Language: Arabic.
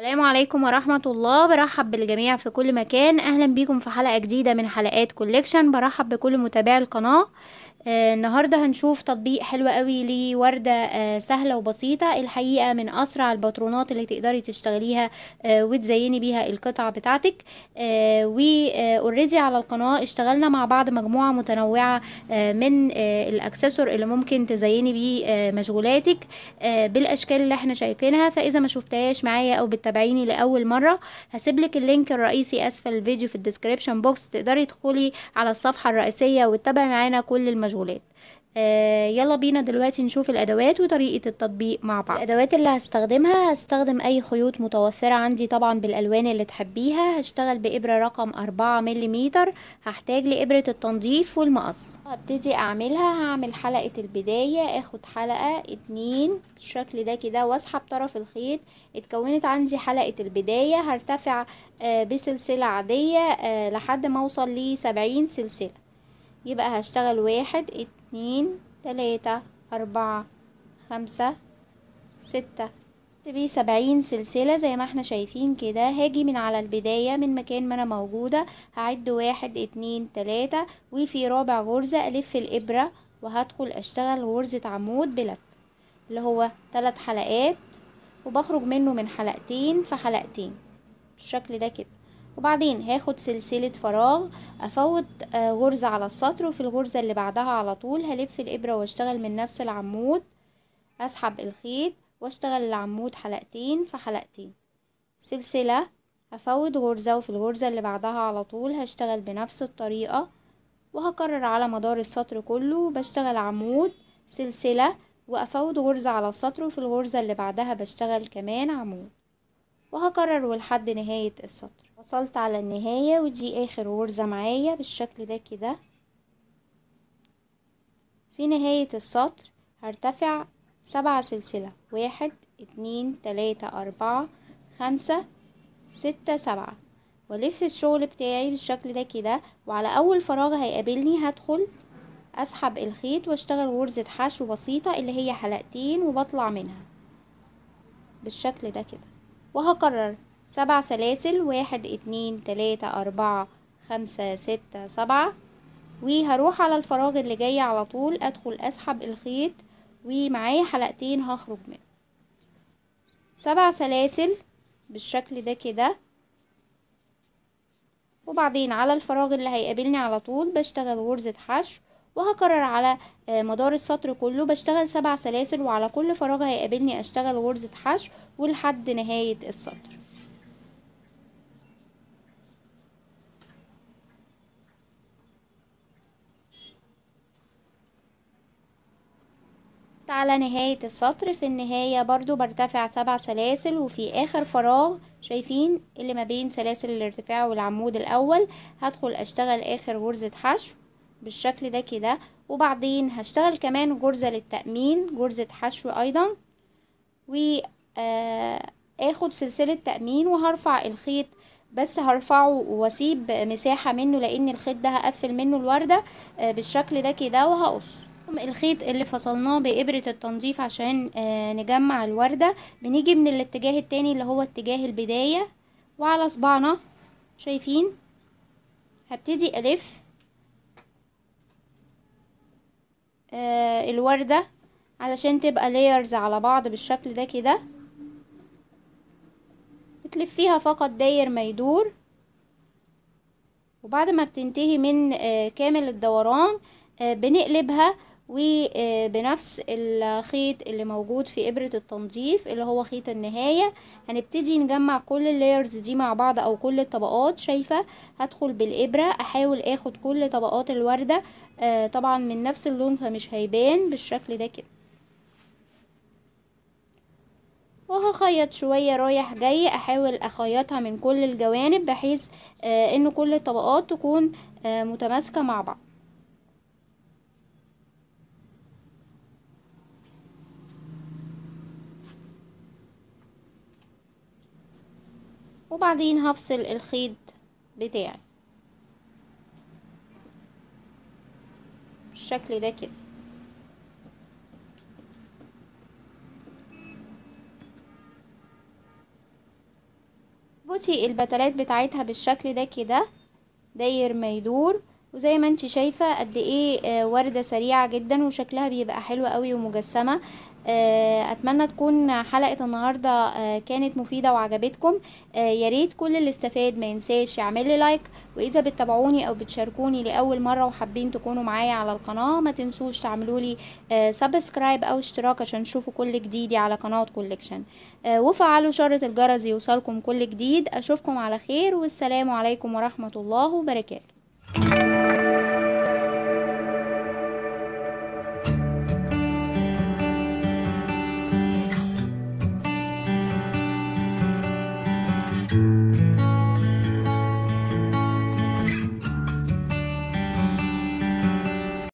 السلام عليكم ورحمة الله برحب بالجميع في كل مكان أهلا بكم في حلقة جديدة من حلقات كوليكشن برحب بكل متابعي القناة آه النهاردة هنشوف تطبيق حلو قوي لوردة آه سهلة وبسيطة الحقيقة من أسرع البطرونات اللي تقدري تشتغليها آه وتزيني بيها القطع بتاعتك آه, آه، اوريدي على القناه اشتغلنا مع بعض مجموعه متنوعه آه، من آه، الاكسسور اللي ممكن تزيني بيه آه، مشغولاتك بالاشكال اللي احنا شايفينها فاذا ما شفتهاش معايا او بتتابعيني لاول مره هسيب لك اللينك الرئيسي اسفل الفيديو في الديسكريبشن بوكس تقدري تدخلي على الصفحه الرئيسيه وتتابعي معانا كل المشغولات آه يلا بينا دلوقتي نشوف الادوات وطريقه التطبيق مع بعض الادوات اللي هستخدمها هستخدم اي خيوط متوفره عندي طبعا بالالوان اللي تحبيها هشتغل بابره رقم 4 ملم هحتاج لابره التنظيف والمقص هبتدي اعملها هعمل حلقه البدايه اخد حلقه اتنين بالشكل ده كده واسحب طرف الخيط اتكونت عندي حلقه البدايه هرتفع آه بسلسله عاديه آه لحد ما اوصل سبعين سلسله يبقى هشتغل واحد اتنين اتنين تلاتة أربعة خمسة ستة بيه سبعين سلسلة زي ما احنا شايفين كده هاجي من على البداية من مكان ما انا موجودة هعد واحد اتنين تلاتة وفي رابع غرزة الف الابرة وهدخل اشتغل غرزة عمود بلف اللي هو تلات حلقات وبخرج منه من حلقتين في حلقتين بالشكل ده كده وبعدين هاخد سلسلة فراغ افوت آه، غرزة على السطر وفي الغرزة اللي بعدها على طول هلف الابرة واشتغل من نفس العمود اسحب الخيط واشتغل العمود حلقتين في حلقتين سلسلة هفوت غرزة وفي الغرزة اللي بعدها على طول هشتغل بنفس الطريقة وهكرر على مدار السطر كله بشتغل عمود سلسلة وافوت غرزة على السطر وفي الغرزة اللي بعدها بشتغل كمان عمود وهكرر ولحد نهاية السطر وصلت على النهاية ودي اخر غرزة معايا بالشكل ده كده في نهاية السطر هرتفع سبعة سلسلة واحد اتنين تلاتة اربعة خمسة ستة سبعة والف الشغل بتاعي بالشكل ده كده وعلى اول فراغ هيقابلني هدخل اسحب الخيط واشتغل غرزة حشو بسيطة اللي هي حلقتين وبطلع منها بالشكل ده كده وهكرر سبع سلاسل واحد اتنين تلاتة أربعة خمسة ستة سبعة وهروح على الفراغ اللي جاي على طول أدخل أسحب الخيط ومعايا حلقتين هخرج منه سبع سلاسل بالشكل ده كده وبعدين على الفراغ اللي هيقابلني على طول بشتغل غرزة حشو وهكرر على آه، مدار السطر كله بشتغل سبع سلاسل وعلى كل فراغ هيقابلني اشتغل غرزة حشو ولحد نهاية السطر على نهاية السطر في النهاية برضو برتفع سبع سلاسل وفي آخر فراغ شايفين اللي ما بين سلاسل الارتفاع والعمود الأول هدخل أشتغل آخر غرزة حشو بالشكل ده كده وبعدين هشتغل كمان غرزة للتأمين غرزة حشو أيضا وآخد آه، سلسلة تأمين وهرفع الخيط بس هرفعه واسيب مساحة منه لأن الخيط ده هقفل منه الوردة آه، بالشكل ده كده وهقصه رقم الخيط اللي فصلناه بإبرة التنظيف عشان آه، نجمع الوردة بنيجي من الاتجاه التاني اللي هو اتجاه البداية وعلى صباعنا شايفين هبتدي ألف آه، الوردة علشان تبقى ليرز على بعض بالشكل ده كده بتلفيها فقط داير ما يدور وبعد ما بتنتهي من آه، كامل الدوران بنقلبها وبنفس الخيط اللي موجود في ابرة التنظيف اللي هو خيط النهاية هنبتدي نجمع كل اللايرز دي مع بعض او كل الطبقات شايفة هدخل بالابرة احاول اخد كل طبقات الوردة آه، طبعا من نفس اللون فمش هيبان بالشكل ده كده وهخيط شوية رايح جاي احاول اخيطها من كل الجوانب بحيث آه ان كل الطبقات تكون آه متماسكة مع بعض وبعدين هفصل الخيط بتاعي بالشكل ده كده بصي البتلات بتاعتها بالشكل ده كده داير ما يدور وزي ما انت شايفة قد ايه آه، وردة سريعة جدا وشكلها بيبقى حلو قوي ومجسمة آه، اتمنى تكون حلقة النهاردة آه، كانت مفيدة وعجبتكم ياريت كل اللي استفاد ما ينساش يعمل لي لايك واذا بتتابعوني او بتشاركوني لاول مرة وحابين تكونوا معايا على القناة ما تنسوش تعملوا لي سبسكرايب او اشتراك عشان تشوفوا كل جديدي على قناة كولكشن وفعلوا شارة الجرس يوصلكم كل جديد اشوفكم على خير والسلام عليكم ورحمة الله وبركاته